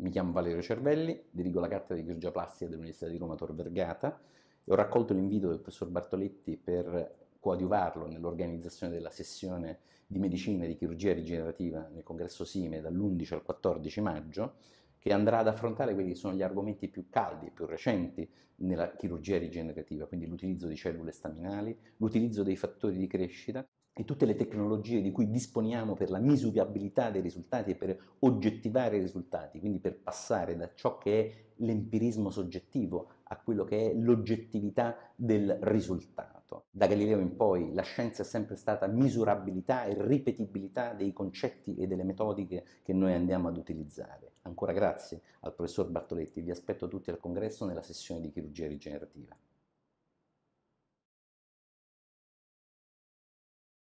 Mi chiamo Valerio Cervelli, dirigo la cattedra di chirurgia plastica dell'Università di Roma Tor Vergata e ho raccolto l'invito del professor Bartoletti per coadiuvarlo nell'organizzazione della sessione di medicina e di chirurgia rigenerativa nel congresso SIME dall'11 al 14 maggio che andrà ad affrontare quelli che sono gli argomenti più caldi, e più recenti nella chirurgia rigenerativa, quindi l'utilizzo di cellule staminali, l'utilizzo dei fattori di crescita e tutte le tecnologie di cui disponiamo per la misurabilità dei risultati e per oggettivare i risultati, quindi per passare da ciò che è l'empirismo soggettivo a quello che è l'oggettività del risultato fatto. Da Galileo in poi la scienza è sempre stata misurabilità e ripetibilità dei concetti e delle metodiche che noi andiamo ad utilizzare. Ancora grazie al professor Bartoletti, vi aspetto tutti al congresso nella sessione di chirurgia rigenerativa.